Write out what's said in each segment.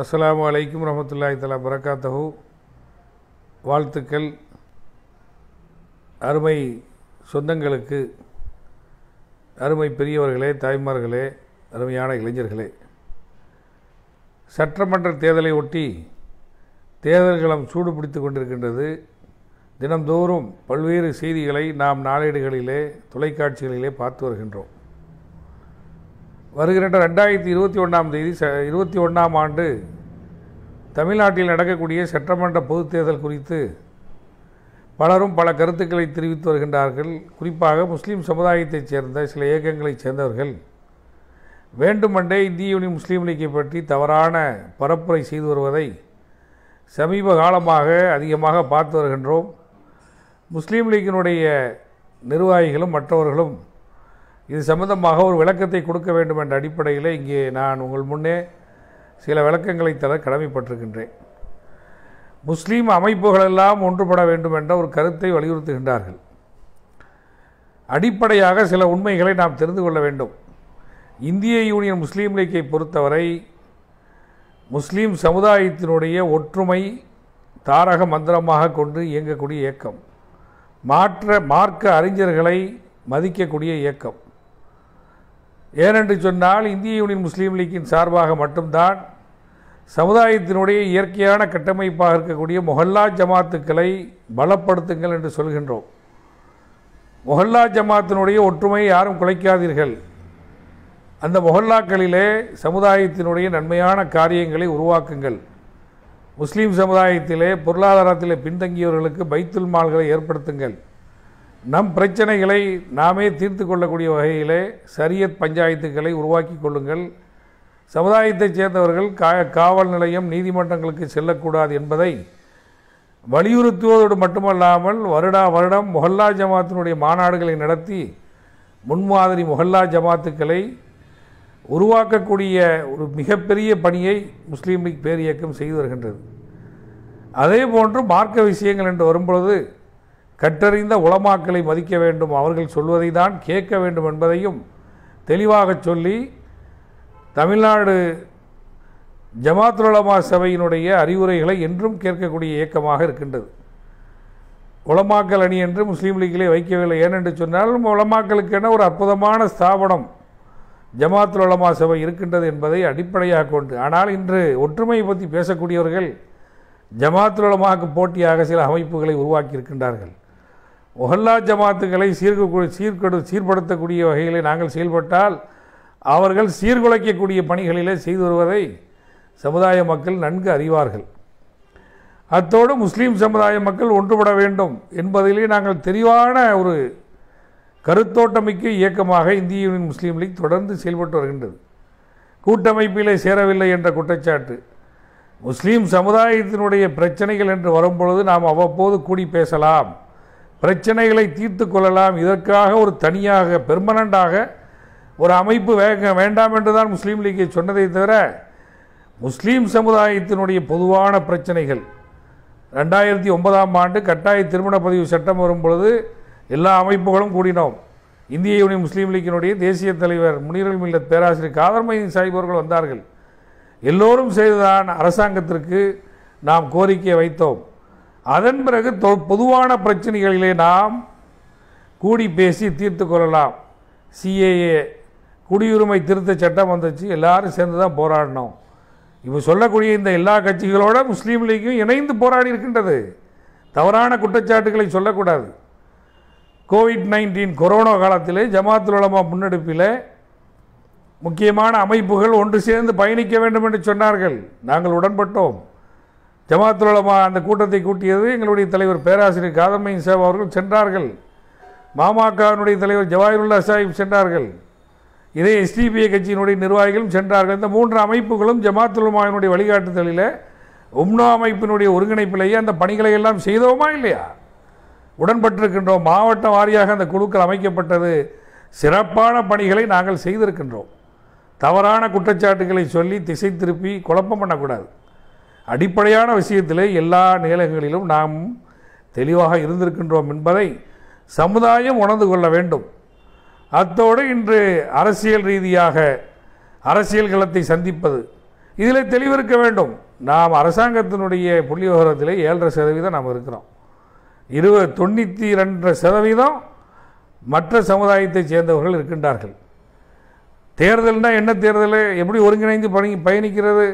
அஸ்லாம் வலைக்கும் ரஹமத்துல்லாய் தலா பரகாத்தஹூ வாழ்த்துக்கள் அருமை சொந்தங்களுக்கு அருமை பெரியவர்களே தாய்மார்களே அருமையான இளைஞர்களே சட்டமன்ற தேர்தலை ஒட்டி தேர்தல்களம் சூடு பிடித்து கொண்டிருக்கின்றது தினந்தோறும் பல்வேறு செய்திகளை நாம் நாளேடுகளிலே தொலைக்காட்சிகளிலே பார்த்து வருகின்றோம் வருகின்ற ரெண்டாயிரத்தி இருபத்தி ஒன்றாம் தேதி இருபத்தி ஒன்றாம் ஆண்டு தமிழ்நாட்டில் நடக்கக்கூடிய சட்டமன்ற பொதுத் தேர்தல் குறித்து பலரும் பல கருத்துக்களை தெரிவித்து வருகின்றார்கள் குறிப்பாக முஸ்லீம் சமுதாயத்தைச் சேர்ந்த சில இயக்கங்களைச் சேர்ந்தவர்கள் வேண்டுமென்றே இந்திய யூனியன் முஸ்லீம் லீக்கை பற்றி தவறான பரப்புரை செய்து வருவதை சமீப காலமாக அதிகமாக பார்த்து வருகின்றோம் முஸ்லீம் லீக்கினுடைய நிர்வாகிகளும் மற்றவர்களும் இது சம்பந்தமாக ஒரு விளக்கத்தை கொடுக்க வேண்டும் என்ற அடிப்படையில் இங்கே நான் உங்கள் முன்னே சில விளக்கங்களை தர கடமைப்பட்டிருக்கின்றேன் முஸ்லீம் அமைப்புகளெல்லாம் ஒன்றுபட வேண்டும் என்ற ஒரு கருத்தை வலியுறுத்துகின்றார்கள் அடிப்படையாக சில உண்மைகளை நாம் தெரிந்து கொள்ள வேண்டும் இந்திய யூனியன் முஸ்லீம் லீக்கை பொறுத்தவரை முஸ்லீம் சமுதாயத்தினுடைய ஒற்றுமை தாரக மந்திரமாக கொண்டு இயங்கக்கூடிய இயக்கம் மாற்ற மார்க்க அறிஞர்களை மதிக்கக்கூடிய இயக்கம் ஏனென்று சொன்னால் இந்திய யூனியன் முஸ்லீம் லீக்கின் சார்பாக மட்டும்தான் சமுதாயத்தினுடைய இயற்கையான கட்டமைப்பாக இருக்கக்கூடிய மொஹல்லா ஜமாத்துக்களை பலப்படுத்துங்கள் என்று சொல்கின்றோம் மொஹல்லா ஜமாத்தினுடைய ஒற்றுமையை யாரும் குலைக்காதீர்கள் அந்த மொஹல்லாக்களிலே சமுதாயத்தினுடைய நன்மையான காரியங்களை உருவாக்குங்கள் முஸ்லீம் சமுதாயத்திலே பொருளாதாரத்தில் பின்தங்கியவர்களுக்கு பைத்துல் மால்களை ஏற்படுத்துங்கள் நம் பிரச்சனைகளை நாமே தீர்த்து கொள்ளக்கூடிய வகையிலே சரியத் பஞ்சாயத்துக்களை உருவாக்கி கொள்ளுங்கள் சமுதாயத்தைச் சேர்ந்தவர்கள் கா காவல் நிலையம் நீதிமன்றங்களுக்கு செல்லக்கூடாது என்பதை வலியுறுத்துவதோடு மட்டுமல்லாமல் வருடா வருடம் மொஹல்லா ஜமாத்தினுடைய மாநாடுகளை நடத்தி முன்மாதிரி மொஹல்லா ஜமாத்துக்களை உருவாக்கக்கூடிய ஒரு மிகப்பெரிய பணியை முஸ்லீம் லீக் பேரியக்கம் செய்து வருகின்றது அதே போன்று மார்க்க விஷயங்கள் என்று வரும்பொழுது கற்றறிந்த உளமாக்களை மதிக்க வேண்டும் அவர்கள் சொல்வதை தான் கேட்க வேண்டும் என்பதையும் தெளிவாக சொல்லி தமிழ்நாடு ஜமாத்துலமா சபையினுடைய அறிவுரைகளை என்றும் கேட்கக்கூடிய இயக்கமாக இருக்கின்றது உளமாக்கல் அணி என்று முஸ்லீம் லீக்கிலே வைக்கவில்லை ஏனென்று சொன்னாலும் உளமாக்கலுக்கென ஒரு அற்புதமான ஸ்தாபனம் ஜமாத்துலமா உலமா சபை இருக்கின்றது என்பதை அடிப்படையாக கொண்டு ஆனால் இன்று ஒற்றுமையை பற்றி பேசக்கூடியவர்கள் ஜமாத்துலமாக்கு போட்டியாக சில அமைப்புகளை உருவாக்கியிருக்கின்றார்கள் முஹல்லா ஜமாத்துகளை சீர்கூ சீர்கடு சீர்படுத்தக்கூடிய வகையில் நாங்கள் செயல்பட்டால் அவர்கள் சீர்குலைக்கக்கூடிய பணிகளிலே செய்து வருவதை சமுதாய மக்கள் நன்கு அறிவார்கள் அத்தோடு முஸ்லீம் சமுதாய மக்கள் ஒன்றுபட வேண்டும் என்பதிலே நாங்கள் தெளிவான ஒரு கருத்தோட்டமிக்க இயக்கமாக இந்திய யூனியன் முஸ்லீம் லீக் தொடர்ந்து செயல்பட்டு வருகின்றது கூட்டமைப்பிலே சேரவில்லை என்ற குற்றச்சாட்டு முஸ்லீம் சமுதாயத்தினுடைய பிரச்சனைகள் என்று வரும்பொழுது நாம் அவ்வப்போது கூடி பேசலாம் பிரச்சனைகளை தீர்த்து கொள்ளலாம் இதற்காக ஒரு தனியாக பெர்மனண்டாக ஒரு அமைப்பு வேக வேண்டாம் என்று தான் முஸ்லீம் லீக்கை சொன்னதை தவிர முஸ்லீம் சமுதாயத்தினுடைய பொதுவான பிரச்சனைகள் ரெண்டாயிரத்தி ஒன்பதாம் ஆண்டு கட்டாய திருமண பதிவு சட்டம் வரும்பொழுது எல்லா அமைப்புகளும் கூடினோம் இந்திய யூனியன் முஸ்லீம் லீக்கினுடைய தேசிய தலைவர் முனிரல் மில்லத் பேராசிரியர் காதர்மயின் சாஹிப் அவர்கள் வந்தார்கள் எல்லோரும் செய்துதான் அரசாங்கத்திற்கு நாம் கோரிக்கையை வைத்தோம் அதன் பிறகு பொதுவான பிரச்சனைகளிலே நாம் கூடி பேசி தீர்த்து கொள்ளலாம் சிஏஏ குடியுரிமை திருத்த சட்டம் வந்துச்சு எல்லாரும் சேர்ந்து தான் போராடினோம் இப்போ சொல்லக்கூடிய இந்த எல்லா கட்சிகளோட முஸ்லீம் லீக்கும் இணைந்து போராடி இருக்கின்றது தவறான குற்றச்சாட்டுகளை சொல்லக்கூடாது கோவிட் நைன்டீன் கொரோனா காலத்திலே ஜமாத்துல் உலமா முன்னெடுப்பில் முக்கியமான அமைப்புகள் ஒன்று சேர்ந்து பயணிக்க வேண்டும் என்று சொன்னார்கள் நாங்கள் உடன்பட்டோம் ஜமாத்துலமா அந்த கூட்டத்தை கூட்டியது எங்களுடைய தலைவர் பேராசிரியர் காதமையின் சாப் அவர்கள் சென்றார்கள் மாமாக்காவினுடைய தலைவர் ஜவாஹிருல்லா சாஹிப் சென்றார்கள் இதே எஸ்டிபிஐ கட்சியினுடைய நிர்வாகிகளும் சென்றார்கள் இந்த மூன்று அமைப்புகளும் ஜமாத்துலமாவினுடைய வழிகாட்டுதலில் உம்னா அமைப்பினுடைய ஒருங்கிணைப்பிலேயே அந்த பணிகளை எல்லாம் செய்தோமா இல்லையா உடன்பட்டிருக்கின்றோம் மாவட்ட வாரியாக அந்த குழுக்கள் அமைக்கப்பட்டது சிறப்பான பணிகளை நாங்கள் செய்திருக்கின்றோம் தவறான குற்றச்சாட்டுகளை சொல்லி திசை திருப்பி குழப்பம் பண்ணக்கூடாது அடிப்படையான விஷயத்திலே எல்லா நிலையங்களிலும் நாம் தெளிவாக இருந்திருக்கின்றோம் என்பதை சமுதாயம் உணர்ந்து கொள்ள வேண்டும் அத்தோடு இன்று அரசியல் ரீதியாக அரசியல் களத்தை சந்திப்பது இதில் தெளிவிருக்க வேண்டும் நாம் அரசாங்கத்தினுடைய புள்ளி விவகாரத்தில் ஏழரை சதவீதம் நாம் இருக்கிறோம் இருபது தொண்ணூற்றி ரெண்டரை சதவீதம் மற்ற சமுதாயத்தைச் சேர்ந்தவர்கள் இருக்கின்றார்கள் தேர்தல்னால் என்ன தேர்தல் எப்படி ஒருங்கிணைந்து பணி பயணிக்கிறது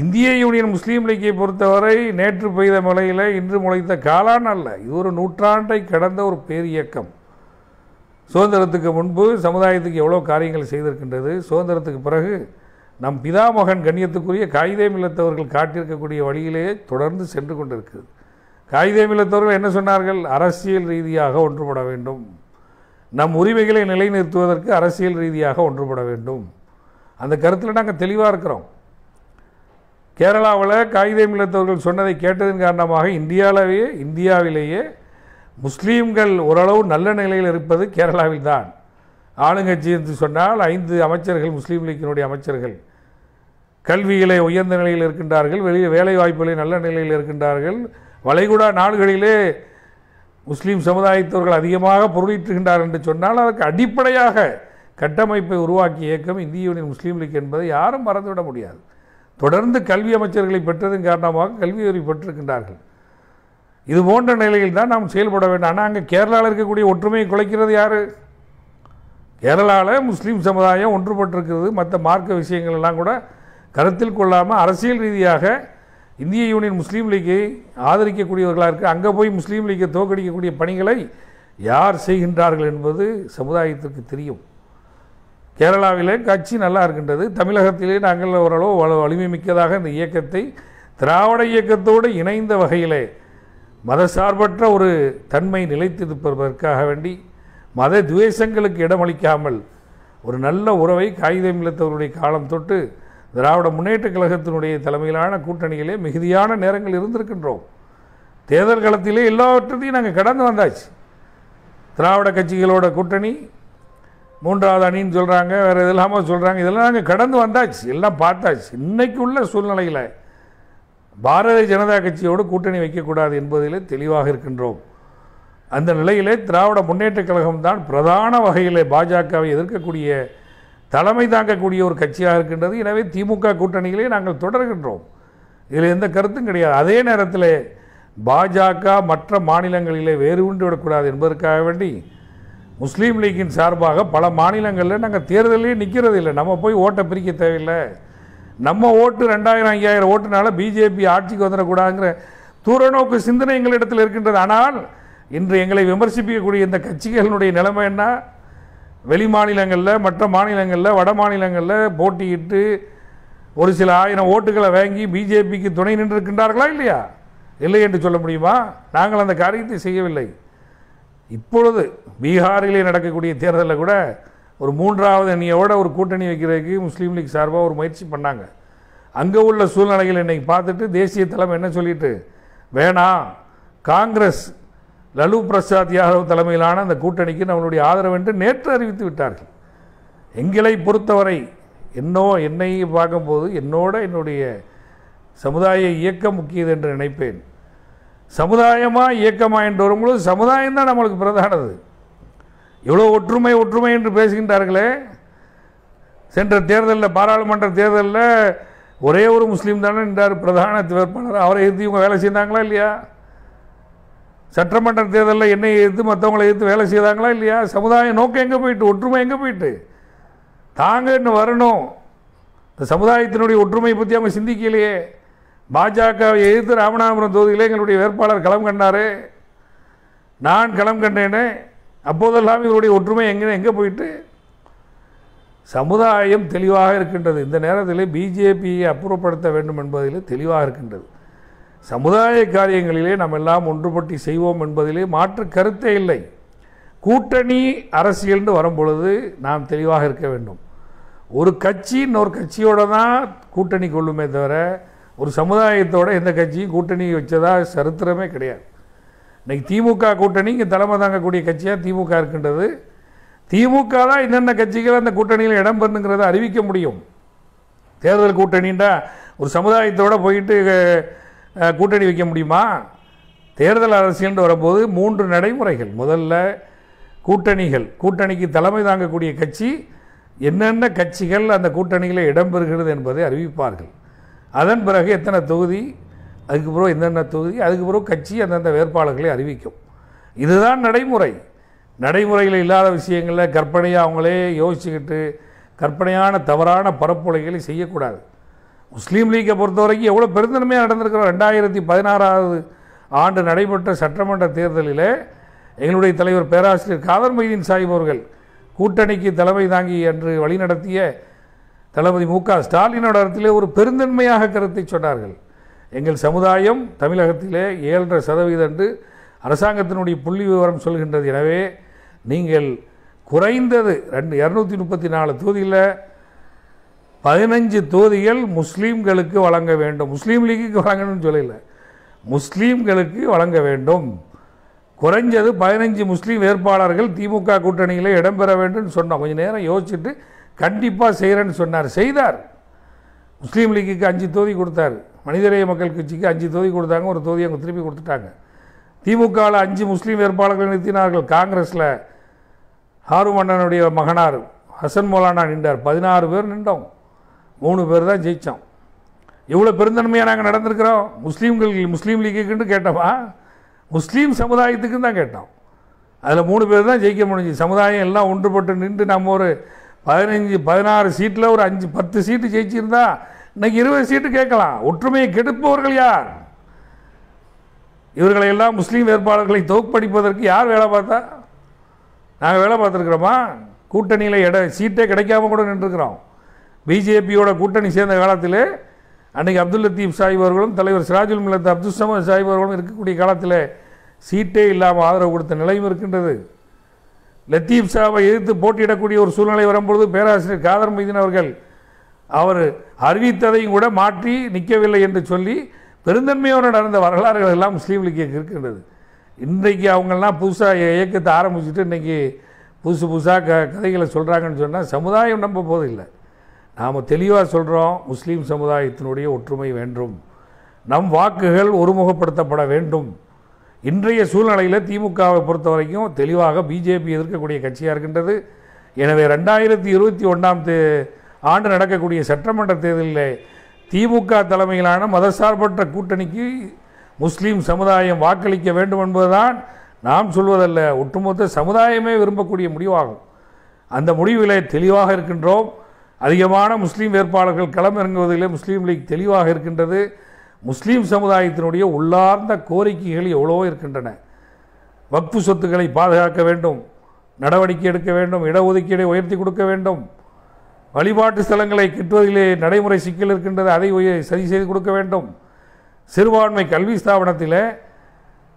இந்திய யூனியன் முஸ்லீம் லீக்கை பொறுத்தவரை நேற்று பெய்த மழையில் இன்று முளைத்த காலான் அல்ல இது ஒரு நூற்றாண்டை கடந்த ஒரு பேர் இயக்கம் சுதந்திரத்துக்கு முன்பு சமுதாயத்துக்கு எவ்வளோ காரியங்கள் செய்திருக்கின்றது சுதந்திரத்துக்கு பிறகு நம் பிதாமகன் கண்ணியத்துக்குரிய காகிதம் இல்லத்தவர்கள் காட்டியிருக்கக்கூடிய வழியிலேயே தொடர்ந்து சென்று கொண்டிருக்கிறது காகிதே மில்லத்தவர்கள் என்ன சொன்னார்கள் அரசியல் ரீதியாக ஒன்றுபட வேண்டும் நம் உரிமைகளை நிலைநிறுத்துவதற்கு அரசியல் ரீதியாக ஒன்றுபட வேண்டும் அந்த கருத்தில் நாங்கள் தெளிவாக இருக்கிறோம் கேரளாவில் காகிதே இல்லாதவர்கள் சொன்னதை கேட்டதன் காரணமாக இந்தியாவிலேயே இந்தியாவிலேயே முஸ்லீம்கள் ஓரளவு நல்ல நிலையில் இருப்பது கேரளாவில் தான் ஆளுங்கட்சி என்று சொன்னால் ஐந்து அமைச்சர்கள் முஸ்லீம் லீக்கினுடைய அமைச்சர்கள் கல்வியிலே உயர்ந்த நிலையில் இருக்கின்றார்கள் வெளியே வேலை வாய்ப்புகளை நல்ல நிலையில் இருக்கின்றார்கள் வளைகுடா நாடுகளிலே முஸ்லீம் சமுதாயத்தவர்கள் அதிகமாக பொருளீட்டுகின்றார் என்று சொன்னால் அதற்கு அடிப்படையாக கட்டமைப்பை உருவாக்கிய இயக்கம் இந்திய யூனியன் முஸ்லீம் லீக் என்பதை யாரும் மறந்துவிட முடியாது தொடர்ந்து கல்வி அமைச்சர்களை பெற்றதன் காரணமாக கல்வி உதவி பெற்றிருக்கின்றார்கள் இது போன்ற நிலையில் தான் நாம் செயல்பட வேண்டும் ஆனால் அங்கே கேரளாவில் இருக்கக்கூடிய ஒற்றுமையை குலைக்கிறது யார் கேரளாவில் முஸ்லீம் சமுதாயம் ஒன்றுபட்டிருக்கிறது மற்ற மார்க்க விஷயங்கள் எல்லாம் கூட கருத்தில் கொள்ளாமல் அரசியல் ரீதியாக இந்திய யூனியன் முஸ்லீம் லீக்கை ஆதரிக்கக்கூடியவர்களாக இருக்குது அங்கே போய் முஸ்லீம் லீக்கை தோக்கடிக்கக்கூடிய பணிகளை யார் செய்கின்றார்கள் என்பது சமுதாயத்திற்கு தெரியும் கேரளாவிலே கட்சி நல்லா இருக்கின்றது தமிழகத்திலே நாங்கள் ஓரளவு வலு வலிமை மிக்கதாக இந்த இயக்கத்தை திராவிட இயக்கத்தோடு இணைந்த வகையிலே மதசார்பற்ற ஒரு தன்மை நிலைத்திருப்பதற்காக வேண்டி மத துவேஷங்களுக்கு இடமளிக்காமல் ஒரு நல்ல உறவை காகிதம் இல்லத்தவருடைய காலம் தொட்டு திராவிட முன்னேற்ற கழகத்தினுடைய தலைமையிலான கூட்டணியிலே மிகுதியான நேரங்கள் இருந்திருக்கின்றோம் தேர்தல் காலத்திலே எல்லாவற்றையும் நாங்கள் கடந்து வந்தாச்சு திராவிட கட்சிகளோட கூட்டணி மூன்றாவது அணின்னு சொல்கிறாங்க வேறு இது இல்லாமல் சொல்கிறாங்க இதெல்லாம் நாங்கள் கடந்து வந்தாச்சு எல்லாம் பார்த்தாச்சு இன்றைக்கு உள்ள சூழ்நிலையில் பாரதிய ஜனதா கட்சியோடு கூட்டணி வைக்கக்கூடாது என்பதிலே தெளிவாக இருக்கின்றோம் அந்த நிலையிலே திராவிட முன்னேற்ற கழகம் தான் பிரதான வகையில் பாஜகவை எதிர்க்கக்கூடிய தலைமை தாங்கக்கூடிய ஒரு கட்சியாக இருக்கின்றது எனவே திமுக கூட்டணிகளே நாங்கள் தொடர்கின்றோம் இதில் எந்த கருத்தும் கிடையாது அதே நேரத்தில் பாஜக மற்ற மாநிலங்களிலே வேறு விடக்கூடாது என்பதற்காக வேண்டி முஸ்லீம் லீக்கின் சார்பாக பல மாநிலங்களில் நாங்கள் தேர்தலே நிற்கிறது இல்லை நம்ம போய் ஓட்டை பிரிக்க தேவையில்லை நம்ம ஓட்டு ரெண்டாயிரம் ஐயாயிரம் ஓட்டுனால பிஜேபி ஆட்சிக்கு வந்துடக்கூடாதுங்கிற தூரநோக்கு சிந்தனை எங்களிடத்தில் இருக்கின்றது ஆனால் இன்று எங்களை விமர்சிக்கக்கூடிய இந்த கட்சிகளினுடைய நிலைமை என்ன வெளி மாநிலங்களில் மற்ற மாநிலங்களில் வட மாநிலங்களில் போட்டியிட்டு ஒரு சில ஆயிரம் ஓட்டுகளை வாங்கி பிஜேபிக்கு துணை நின்றிருக்கின்றார்களா இல்லையா இல்லை என்று சொல்ல முடியுமா நாங்கள் அந்த காரியத்தை செய்யவில்லை இப்பொழுது பீகாரிலே நடக்கக்கூடிய தேர்தலில் கூட ஒரு மூன்றாவது அணியோட ஒரு கூட்டணி வைக்கிறதுக்கு முஸ்லீம் லீக் சார்பாக ஒரு முயற்சி பண்ணாங்க அங்கே உள்ள சூழ்நிலைகள் இன்றைக்கி பார்த்துட்டு தேசிய தலைமை என்ன சொல்லிட்டு வேணாம் காங்கிரஸ் லலு பிரசாத் யாதவ் தலைமையிலான அந்த கூட்டணிக்கு நம்மளுடைய ஆதரவு என்று நேற்று அறிவித்து விட்டார்கள் எங்களை பொறுத்தவரை என்னோ என்னை பார்க்கும்போது என்னோட என்னுடைய சமுதாய இயக்கம் முக்கியது என்று நினைப்பேன் சமுதாயமாக இயக்கமாக என்று வரும்பொழுது சமுதாயம் தான் நம்மளுக்கு பிரதானது எவ்வளோ ஒற்றுமை ஒற்றுமை என்று பேசுகின்றார்களே சென்ற தேர்தலில் பாராளுமன்ற தேர்தலில் ஒரே ஒரு முஸ்லீம் தானே என்றார் பிரதான வேட்பாளர் அவரை எதிர்த்து இவங்க வேலை செய்தாங்களா இல்லையா சட்டமன்ற தேர்தலில் என்னை எதிர்த்து மற்றவங்களை எதிர்த்து வேலை செய்தாங்களா இல்லையா சமுதாய நோக்கம் எங்கே போயிட்டு ஒற்றுமை எங்கே போயிட்டு தாங்க இன்னும் வரணும் இந்த சமுதாயத்தினுடைய ஒற்றுமையை பற்றி அவங்க சிந்திக்கலையே பாஜகவை எதிர்த்து ராமநாதபுரம் தொகுதியில் எங்களுடைய வேட்பாளர் களம் கண்டாரு நான் களம் கண்டேனே அப்போதெல்லாம் இவருடைய ஒற்றுமை எங்கே எங்கே போயிட்டு சமுதாயம் தெளிவாக இருக்கின்றது இந்த நேரத்தில் பிஜேபியை அப்புறப்படுத்த வேண்டும் என்பதிலே தெளிவாக இருக்கின்றது சமுதாய காரியங்களிலே நம்ம எல்லாம் ஒன்றுபட்டி செய்வோம் என்பதிலே மாற்று கருத்தே இல்லை கூட்டணி அரசியல்னு வரும்பொழுது நாம் தெளிவாக இருக்க வேண்டும் ஒரு கட்சி இன்னொரு கட்சியோடு தான் கூட்டணி கொள்ளுமே தவிர ஒரு சமுதாயத்தோட எந்த கட்சியும் கூட்டணி வச்சதா சரித்திரமே கிடையாது இன்றைக்கி திமுக கூட்டணி இங்கே தலைமை தாங்கக்கூடிய கட்சியாக திமுக இருக்கின்றது திமுக தான் என்னென்ன கட்சிகள் அந்த கூட்டணியில் இடம் பெறுங்கிறத அறிவிக்க முடியும் தேர்தல் கூட்டணின்றா ஒரு சமுதாயத்தோடு போயிட்டு கூட்டணி வைக்க முடியுமா தேர்தல் அரசியல்னு வரும்போது மூன்று நடைமுறைகள் முதல்ல கூட்டணிகள் கூட்டணிக்கு தலைமை தாங்கக்கூடிய கட்சி என்னென்ன கட்சிகள் அந்த கூட்டணியில் இடம்பெறுகிறது என்பதை அறிவிப்பார்கள் அதன் பிறகு எத்தனை தொகுதி அதுக்கு பிறகு என்னென்ன தொகுதி அதுக்கு பிறகு கட்சி அந்தந்த வேட்பாளர்களை அறிவிக்கும் இதுதான் நடைமுறை நடைமுறையில் இல்லாத விஷயங்களில் கற்பனையாக அவங்களே யோசிச்சுக்கிட்டு கற்பனையான தவறான பரப்புரைகளை செய்யக்கூடாது முஸ்லீம் லீக்கை பொறுத்த வரைக்கும் எவ்வளோ பெருந்தன்மையாக நடந்திருக்கிறோம் ரெண்டாயிரத்தி பதினாறாவது ஆண்டு நடைபெற்ற சட்டமன்ற தேர்தலில் எங்களுடைய தலைவர் பேராசிரியர் காதர் மொய்தீன் சாஹிப் அவர்கள் கூட்டணிக்கு தலைமை தாங்கி என்று வழிநடத்திய தளபதி மு க ஸ்டாலினோட இடத்திலே ஒரு பெருந்தன்மையாக கருத்தை சொன்னார்கள் எங்கள் சமுதாயம் தமிழகத்திலே ஏழரை சதவீதம் என்று அரசாங்கத்தினுடைய புள்ளி விவரம் சொல்கின்றது எனவே நீங்கள் குறைந்தது ரெண்டு இரநூத்தி முப்பத்தி நாலு தொகுதியில் பதினஞ்சு தொகுதிகள் முஸ்லீம்களுக்கு வழங்க வேண்டும் முஸ்லீம் லீக்கு வழங்கணும்னு சொல்லலை முஸ்லீம்களுக்கு வழங்க வேண்டும் குறைஞ்சது பதினஞ்சு முஸ்லீம் வேட்பாளர்கள் திமுக கூட்டணியில் இடம்பெற வேண்டும் சொன்னோம் கொஞ்சம் நேரம் யோசிச்சுட்டு கண்டிப்பாக செய்கிறேன்னு சொன்னார் செய்தார் முஸ்லீம் லீக்குக்கு அஞ்சு தொகுதி கொடுத்தார் மனிதநேய மக்கள் கட்சிக்கு அஞ்சு தொகுதி கொடுத்தாங்க ஒரு தொகுதி அவங்க திருப்பி கொடுத்துட்டாங்க திமுகவில் அஞ்சு முஸ்லீம் வேட்பாளர்கள் நிறுத்தினார்கள் காங்கிரஸில் ஆறு மன்னனுடைய மகனார் ஹசன் மௌலானா நின்றார் பதினாறு பேர் நின்றோம் மூணு பேர் தான் ஜெயித்தோம் எவ்வளோ பெருந்தன்மையாக நாங்கள் நடந்திருக்கிறோம் முஸ்லீம்கள் முஸ்லீம் லீக்குன்னு கேட்டோமா முஸ்லீம் சமுதாயத்துக்குன்னு தான் கேட்டோம் அதில் மூணு பேர் தான் ஜெயிக்க முடிஞ்சு சமுதாயம் எல்லாம் ஒன்றுபட்டு நின்று நம்ம ஒரு பதினஞ்சு பதினாறு சீட்டில் ஒரு அஞ்சு பத்து சீட்டு ஜெயிச்சிருந்தா இன்னைக்கு இருபது சீட்டு கேட்கலாம் ஒற்றுமையை கெடுப்பவர்கள் யார் இவர்களை எல்லாம் முஸ்லீம் வேட்பாளர்களை தோக்குப்படிப்பதற்கு யார் வேலை பார்த்தா நாங்கள் வேலை பார்த்துருக்குறோமா கூட்டணியில் இட சீட்டே கிடைக்காம கூட நின்றுருக்குறோம் பிஜேபியோட கூட்டணி சேர்ந்த காலத்தில் அன்றைக்கி அப்துல் லத்தீப் சாஹிப் அவர்களும் தலைவர் சிராஜுல் மில்லத் அப்துல் சமத் சாஹிப் அவர்களும் இருக்கக்கூடிய காலத்தில் சீட்டே இல்லாமல் ஆதரவு கொடுத்த நிலையும் இருக்கின்றது லத்தீப் சாவை எதிர்த்து போட்டியிடக்கூடிய ஒரு சூழ்நிலை வரும்பொழுது பேராசிரியர் காதர் மைதீன் அவர்கள் அவர் அறிவித்ததையும் கூட மாற்றி நிற்கவில்லை என்று சொல்லி பெருந்தன்மையோடு நடந்த வரலாறுகள் எல்லாம் முஸ்லீம் லீக்கிற்கு இருக்கின்றது இன்றைக்கு அவங்கெல்லாம் புதுசாக இயக்கத்தை ஆரம்பிச்சுட்டு இன்றைக்கி புதுசு புதுசாக க கதைகளை சொல்கிறாங்கன்னு சொன்னால் சமுதாயம் நம்ப போதில்லை நாம் தெளிவாக சொல்கிறோம் முஸ்லீம் சமுதாயத்தினுடைய ஒற்றுமை வேண்டும் நம் வாக்குகள் ஒருமுகப்படுத்தப்பட வேண்டும் இன்றைய சூழ்நிலையில் திமுகவை பொறுத்த வரைக்கும் தெளிவாக பிஜேபி எதிர்க்கக்கூடிய கட்சியாக இருக்கின்றது எனவே ரெண்டாயிரத்தி இருபத்தி ஒன்றாம் தே ஆண்டு நடக்கக்கூடிய சட்டமன்ற தேர்தலில் திமுக தலைமையிலான மதசார்பற்ற கூட்டணிக்கு முஸ்லீம் சமுதாயம் வாக்களிக்க வேண்டும் என்பதுதான் நாம் சொல்வதல்ல ஒட்டுமொத்த சமுதாயமே விரும்பக்கூடிய முடிவாகும் அந்த முடிவிலே தெளிவாக இருக்கின்றோம் அதிகமான முஸ்லீம் வேட்பாளர்கள் களமிறங்குவதிலே முஸ்லீம் லீக் தெளிவாக இருக்கின்றது முஸ்லீம் சமுதாயத்தினுடைய உள்ளார்ந்த கோரிக்கைகள் எவ்வளவோ இருக்கின்றன வக்பு சொத்துக்களை பாதுகாக்க வேண்டும் நடவடிக்கை எடுக்க வேண்டும் இடஒதுக்கீடை உயர்த்தி கொடுக்க வேண்டும் வழிபாட்டு ஸ்தலங்களை கிட்டுவதிலே நடைமுறை சிக்கல் இருக்கின்றது அதை சரி செய்து கொடுக்க வேண்டும் சிறுபான்மை கல்வி ஸ்தாபனத்தில்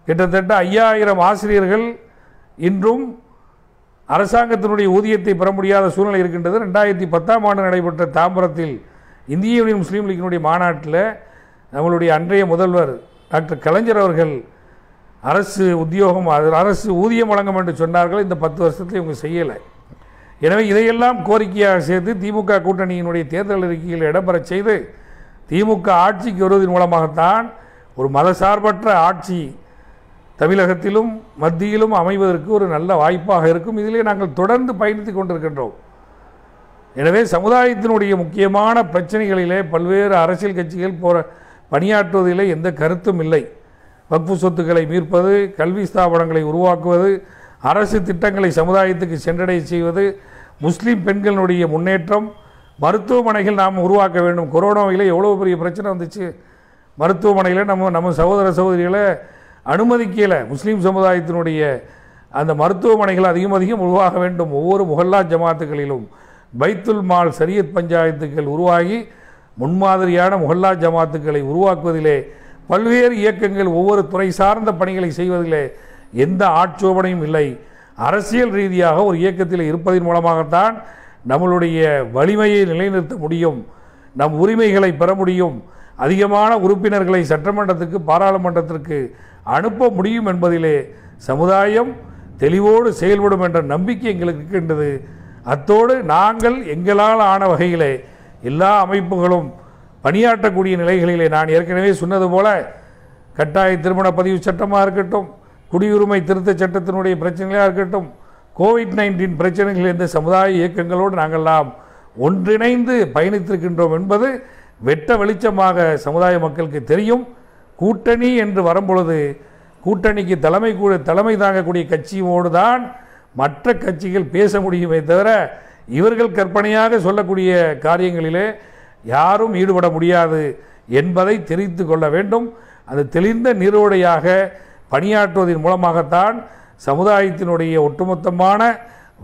கிட்டத்தட்ட ஐயாயிரம் ஆசிரியர்கள் இன்றும் அரசாங்கத்தினுடைய ஊதியத்தை பெற முடியாத சூழ்நிலை இருக்கின்றது ரெண்டாயிரத்தி பத்தாம் ஆண்டு நடைபெற்ற தாம்பரத்தில் இந்திய யூனியன் முஸ்லீம் லீக்கினுடைய மாநாட்டில் நம்மளுடைய அன்றைய முதல்வர் டாக்டர் கலைஞர் அவர்கள் அரசு உத்தியோகம் அரசு ஊதியம் வழங்கும் என்று சொன்னார்கள் இந்த பத்து வருஷத்தில் இவங்க செய்யலை எனவே இதையெல்லாம் கோரிக்கையாக சேர்த்து திமுக கூட்டணியினுடைய தேர்தல் அறிக்கையில் இடம்பெறச் செய்து திமுக ஆட்சிக்கு வருவதன் மூலமாகத்தான் ஒரு மதசார்பற்ற ஆட்சி தமிழகத்திலும் மத்தியிலும் அமைவதற்கு ஒரு நல்ல வாய்ப்பாக இருக்கும் இதிலே நாங்கள் தொடர்ந்து பயணித்து கொண்டிருக்கின்றோம் எனவே சமுதாயத்தினுடைய முக்கியமான பிரச்சனைகளிலே பல்வேறு அரசியல் கட்சிகள் போகிற பணியாற்றுவதிலே எந்த கருத்தும் இல்லை வக்ஃபு சொத்துக்களை மீட்பது கல்வி ஸ்தாபனங்களை உருவாக்குவது அரசு திட்டங்களை சமுதாயத்துக்கு சென்றடைய செய்வது முஸ்லீம் பெண்களுடைய முன்னேற்றம் மருத்துவமனைகள் நாம் உருவாக்க வேண்டும் கொரோனாவில் எவ்வளோ பெரிய பிரச்சனை வந்துச்சு மருத்துவமனையில் நம்ம நம்ம சகோதர சகோதரிகளை அனுமதிக்கலை முஸ்லீம் சமுதாயத்தினுடைய அந்த மருத்துவமனைகள் அதிகம் அதிகம் உருவாக வேண்டும் ஒவ்வொரு முகல்லா ஜமாத்துகளிலும் பைத்துல் மால் சரியத் பஞ்சாயத்துகள் உருவாகி முன்மாதிரியான முகல்லா ஜமாத்துக்களை உருவாக்குவதிலே பல்வேறு இயக்கங்கள் ஒவ்வொரு துறை சார்ந்த பணிகளை செய்வதிலே எந்த ஆட்சோபனையும் இல்லை அரசியல் ரீதியாக ஒரு இயக்கத்தில் இருப்பதன் மூலமாகத்தான் நம்மளுடைய வலிமையை நிலைநிறுத்த முடியும் நம் உரிமைகளை பெற முடியும் அதிகமான உறுப்பினர்களை சட்டமன்றத்துக்கு பாராளுமன்றத்திற்கு அனுப்ப முடியும் என்பதிலே சமுதாயம் தெளிவோடு செயல்படும் என்ற நம்பிக்கை எங்களுக்கு இருக்கின்றது அத்தோடு நாங்கள் எங்களால் ஆன வகையிலே எல்லா அமைப்புகளும் பணியாற்றக்கூடிய நிலைகளிலே நான் ஏற்கனவே சொன்னது போல கட்டாய திருமண பதிவு சட்டமாக இருக்கட்டும் குடியுரிமை திருத்தச் சட்டத்தினுடைய பிரச்சனைகளாக இருக்கட்டும் கோவிட் நைன்டீன் பிரச்சனைகள் இந்த சமுதாய இயக்கங்களோடு நாங்கள்லாம் ஒன்றிணைந்து பயணித்திருக்கின்றோம் என்பது வெட்ட வெளிச்சமாக சமுதாய மக்களுக்கு தெரியும் கூட்டணி என்று வரும்பொழுது கூட்டணிக்கு தலைமை கூட தலைமை தாங்கக்கூடிய கட்சியோடு தான் மற்ற கட்சிகள் பேச முடியுமே தவிர இவர்கள் கற்பனையாக சொல்லக்கூடிய காரியங்களிலே யாரும் ஈடுபட முடியாது என்பதை தெரிந்து கொள்ள வேண்டும் அது தெளிந்த நீரோடையாக பணியாற்றுவதன் மூலமாகத்தான் சமுதாயத்தினுடைய ஒட்டுமொத்தமான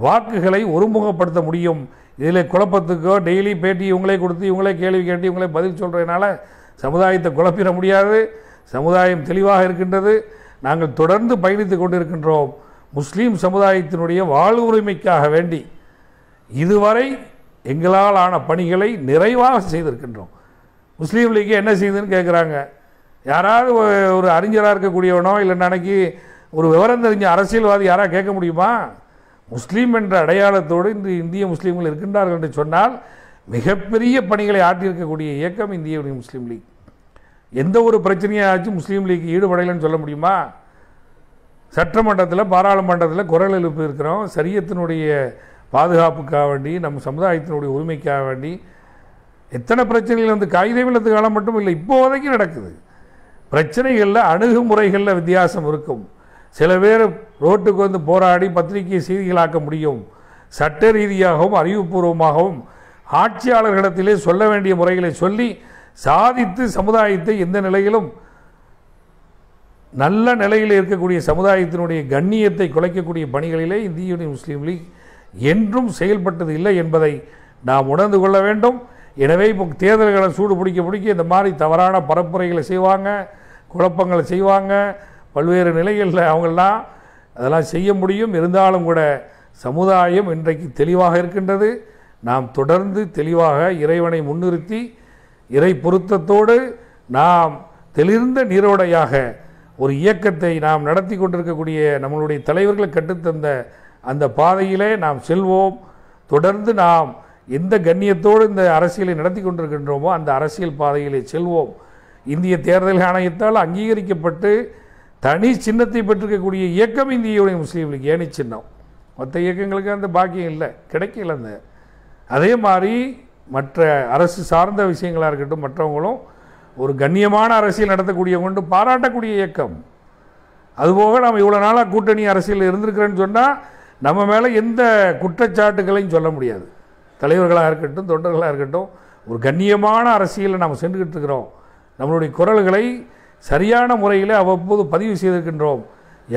வாக்குகளை ஒருமுகப்படுத்த முடியும் இதில் குழப்பத்துக்கோ டெய்லி பேட்டி இவங்களே கொடுத்து இவங்களே கேள்வி கேட்டு இவங்களே பதில் சொல்கிறதுனால சமுதாயத்தை குழப்பிட முடியாது சமுதாயம் தெளிவாக இருக்கின்றது நாங்கள் தொடர்ந்து பயணித்து கொண்டிருக்கின்றோம் முஸ்லீம் சமுதாயத்தினுடைய வாழ்வுரிமைக்காக வேண்டி இதுவரை எங்களால் ஆன பணிகளை நிறைவாக செய்திருக்கின்றோம் முஸ்லீம் லீக் என்ன செய்யுதுன்னு கேட்குறாங்க யாராவது ஒரு அறிஞராக இருக்கக்கூடியவனோ இல்லை நினைக்கி ஒரு விவரம் தெரிஞ்ச அரசியல்வாதி யாராக கேட்க முடியுமா முஸ்லீம் என்ற அடையாளத்தோடு இன்று இந்திய முஸ்லீம்கள் இருக்கின்றார்கள் என்று சொன்னால் மிகப்பெரிய பணிகளை ஆற்றியிருக்கக்கூடிய இயக்கம் இந்திய முஸ்லீம் லீக் எந்த ஒரு பிரச்சனையாச்சும் முஸ்லீம் லீக் ஈடுபடலைன்னு சொல்ல முடியுமா சட்டமன்றத்தில் பாராளுமன்றத்தில் குரல் இருக்கிறோம் சரியத்தினுடைய பாதுகாப்புக்காக வேண்டி நம்ம சமுதாயத்தினுடைய உரிமைக்காக வேண்டி எத்தனை பிரச்சனைகள் வந்து காகித விளத்து காலம் மட்டும் இல்லை இப்போ வரைக்கும் நடக்குது பிரச்சனைகளில் அணுகுமுறைகளில் வித்தியாசம் இருக்கும் சில பேர் ரோட்டுக்கு வந்து போராடி பத்திரிகை செய்திகளாக்க முடியும் சட்ட ரீதியாகவும் அறிவுபூர்வமாகவும் ஆட்சியாளர்களிடத்திலே சொல்ல வேண்டிய முறைகளை சொல்லி சாதித்து சமுதாயத்தை எந்த நிலையிலும் நல்ல நிலையில் இருக்கக்கூடிய சமுதாயத்தினுடைய கண்ணியத்தை குலைக்கக்கூடிய பணிகளிலே இந்திய யூனியன் முஸ்லீம் லீக் என்றும் செயல்பட்டது இல்லை என்பதை நாம் உணர்ந்து கொள்ள வேண்டும் எனவே இப்போ தேர்தல்களை சூடு பிடிக்க பிடிக்க இந்த மாதிரி தவறான பரப்புரைகளை செய்வாங்க குழப்பங்களை செய்வாங்க பல்வேறு நிலைகளில் அவங்களாம் அதெல்லாம் செய்ய முடியும் இருந்தாலும் கூட சமுதாயம் இன்றைக்கு தெளிவாக இருக்கின்றது நாம் தொடர்ந்து தெளிவாக இறைவனை முன்னிறுத்தி இறை பொருத்தத்தோடு நாம் தெளிர்ந்த நீரோடையாக ஒரு இயக்கத்தை நாம் நடத்தி கொண்டிருக்கக்கூடிய நம்மளுடைய தலைவர்களை கற்றுத்தந்த அந்த பாதையிலே நாம் செல்வோம் தொடர்ந்து நாம் எந்த கண்ணியத்தோடு இந்த அரசியலை நடத்தி கொண்டிருக்கின்றோமோ அந்த அரசியல் பாதையிலே செல்வோம் இந்திய தேர்தல் ஆணையத்தால் அங்கீகரிக்கப்பட்டு தனி சின்னத்தை பெற்றிருக்கக்கூடிய இயக்கம் இந்தியுடைய முஸ்லீம் ஏனி சின்னம் மற்ற இயக்கங்களுக்கு அந்த பாக்கியம் இல்லை கிடைக்கல அந்த அதே மாதிரி மற்ற அரசு சார்ந்த விஷயங்களாக இருக்கட்டும் மற்றவங்களும் ஒரு கண்ணியமான அரசியல் நடத்தக்கூடிய கொண்டு பாராட்டக்கூடிய இயக்கம் அதுபோக நாம் இவ்வளோ நாளாக கூட்டணி அரசியல் இருந்திருக்கிறேன்னு சொன்னால் நம்ம மேலே எந்த குற்றச்சாட்டுகளையும் சொல்ல முடியாது தலைவர்களாக இருக்கட்டும் தொண்டர்களாக இருக்கட்டும் ஒரு கண்ணியமான அரசியலில் நாம் சென்றுக்கிட்டு இருக்கிறோம் நம்மளுடைய குரல்களை சரியான முறையில் அவ்வப்போது பதிவு செய்திருக்கின்றோம்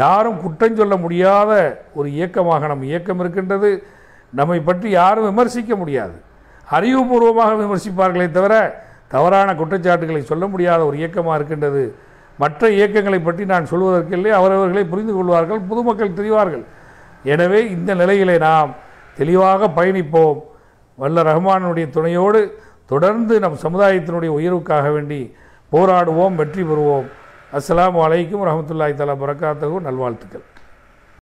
யாரும் குற்றம் சொல்ல முடியாத ஒரு இயக்கமாக நம் இயக்கம் இருக்கின்றது நம்மை பற்றி யாரும் விமர்சிக்க முடியாது அறிவுபூர்வமாக விமர்சிப்பார்களே தவிர தவறான குற்றச்சாட்டுகளை சொல்ல முடியாத ஒரு இயக்கமாக இருக்கின்றது மற்ற இயக்கங்களை பற்றி நான் சொல்வதற்கில்லை அவரவர்களை புரிந்து கொள்வார்கள் பொதுமக்கள் தெரிவார்கள் எனவே இந்த நிலையிலே நாம் தெளிவாக பயணிப்போம் வல்ல ரஹ்மானுடைய துணையோடு தொடர்ந்து நம் சமுதாயத்தினுடைய உயர்வுக்காக வேண்டி போராடுவோம் வெற்றி பெறுவோம் அஸ்லாம் வலைக்கும் ரஹமத்துல்லாய் தலா பரக்காத்தகும் நல்வாழ்த்துக்கள்